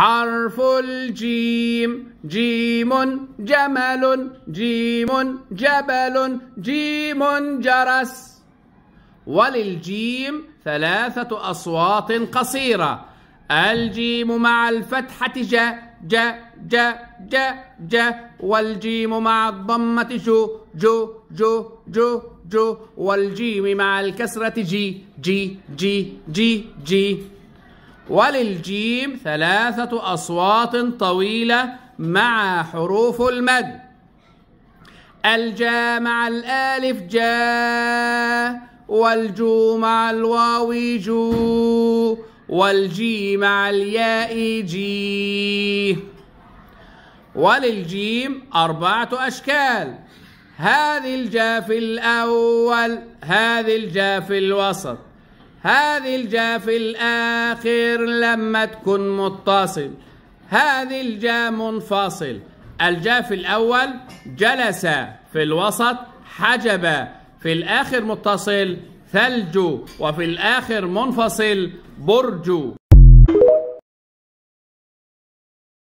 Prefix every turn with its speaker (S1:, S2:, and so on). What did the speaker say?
S1: حرف الجيم جيم جمل جيم جبل جيم جرس وللجيم ثلاثة أصوات قصيرة الجيم مع الفتحة ج ج ج ج ج والجيم مع الضمة جو جو جو جو جو والجيم مع الكسرة جي جي جي جي جي, جي وللجيم ثلاثة أصوات طويلة مع حروف المد الجا مع الآلف جا والجو مع الواو جو والجي مع الياء جي وللجيم أربعة أشكال هذه الجا في الأول هذه الجا في الوسط هذه الجا في الآخر لما تكون متصل هذه الجا منفصل الجا في الأول جلس في الوسط حجب في الآخر متصل ثلج وفي الآخر منفصل برج